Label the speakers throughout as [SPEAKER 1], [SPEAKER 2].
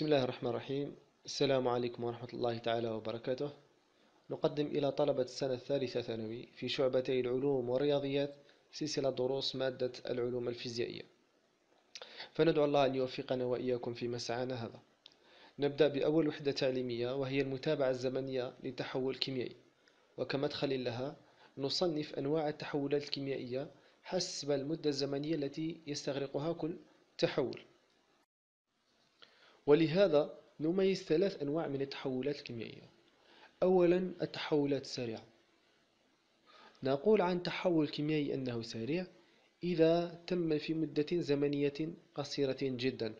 [SPEAKER 1] بسم الله الرحمن الرحيم السلام عليكم ورحمة الله تعالى وبركاته نقدم إلى طلبة السنة الثالثة ثانوي في شعبتي العلوم والرياضيات سلسلة دروس مادة العلوم الفيزيائية فندعو الله أن يوفقنا وإياكم في مسعانا هذا نبدأ بأول وحدة تعليمية وهي المتابعة الزمنية للتحول الكيميائي وكمدخل لها نصنف أنواع التحولات الكيميائية حسب المدة الزمنية التي يستغرقها كل تحول ولهذا نميز ثلاث أنواع من التحولات الكيميائية أولا التحولات السريعة نقول عن تحول كيميائي أنه سريع إذا تم في مدة زمنية قصيرة جدا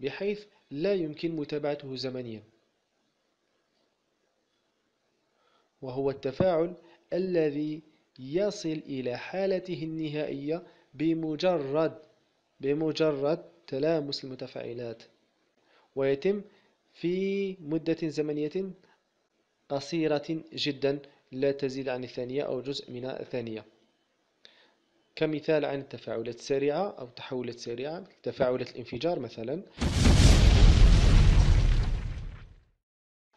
[SPEAKER 1] بحيث لا يمكن متابعته زمنيا وهو التفاعل الذي يصل إلى حالته النهائية بمجرد بمجرد تلامس المتفاعلات ويتم في مدة زمنية قصيرة جدا لا تزيد عن الثانية أو جزء من الثانية كمثال عن التفاعلات السريعة أو التحولات السريعة تفاعلات الانفجار مثلا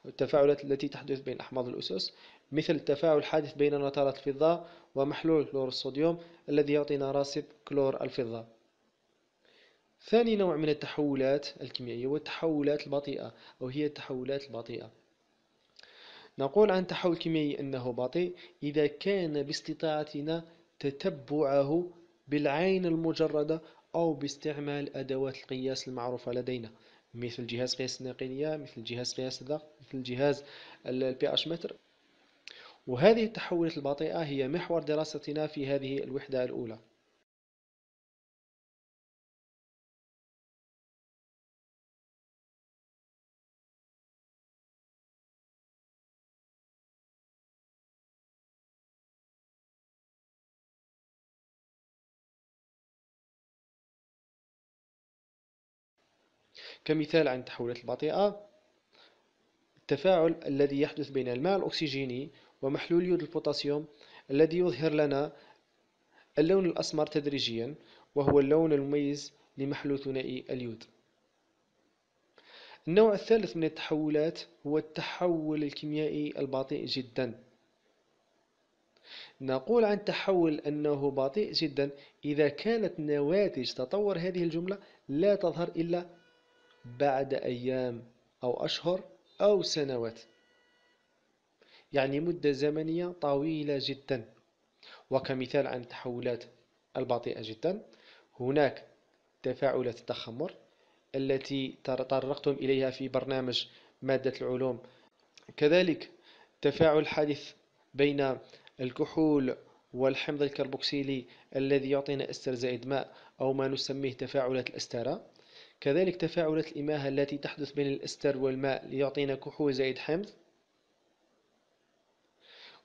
[SPEAKER 1] التفاعلات التي تحدث بين أحماض الأسس مثل التفاعل الحادث بين نترات الفضة ومحلول كلور الصوديوم الذي يعطينا راسب كلور الفضة ثاني نوع من التحولات الكيميائية هو التحولات البطيئة أو هي التحولات البطيئة نقول عن تحول كيميائي أنه بطيء إذا كان باستطاعتنا تتبعه بالعين المجردة أو باستعمال أدوات القياس المعروفة لدينا مثل جهاز قياس الناقلية مثل جهاز قياس الضغط مثل جهاز البي اش متر وهذه التحولات البطيئة هي محور دراستنا في هذه الوحدة الأولى كمثال عن التحولات البطيئة التفاعل الذي يحدث بين الماء الأكسجيني ومحلول يود البوتاسيوم الذي يظهر لنا اللون الأسمر تدريجيا وهو اللون المميز لمحلول ثنائي اليود النوع الثالث من التحولات هو التحول الكيميائي البطيء جدا نقول عن تحول أنه بطيء جدا إذا كانت نواتج تطور هذه الجملة لا تظهر إلا بعد أيام أو أشهر أو سنوات يعني مدة زمنية طويلة جدا وكمثال عن التحولات البطيئة جدا هناك تفاعلات التخمر التي تطرقتم إليها في برنامج مادة العلوم كذلك تفاعل حادث بين الكحول والحمض الكربوكسيلي الذي يعطينا استر زائد ماء أو ما نسميه تفاعلات الأسترة كذلك تفاعلات الإماهة التي تحدث بين الإستر والماء ليعطينا كحول زائد حمض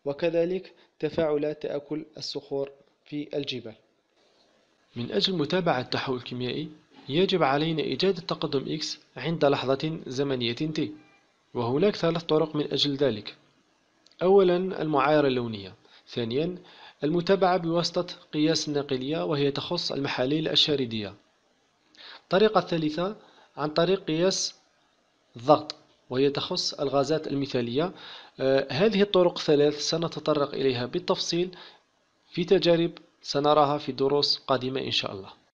[SPEAKER 1] وكذلك تفاعلات تأكل الصخور في الجبال من أجل متابعة التحول الكيميائي يجب علينا إيجاد التقدم X عند لحظة زمنية T وهناك ثلاث طرق من أجل ذلك أولا المعايرة اللونية ثانيا المتابعة بواسطة قياس الناقلية وهي تخص المحاليل الشاردية الطريقة الثالثة عن طريق قياس الضغط وهي تخص الغازات المثالية آه، هذه الطرق الثلاث سنتطرق إليها بالتفصيل في تجارب سنراها في دروس قادمة إن شاء الله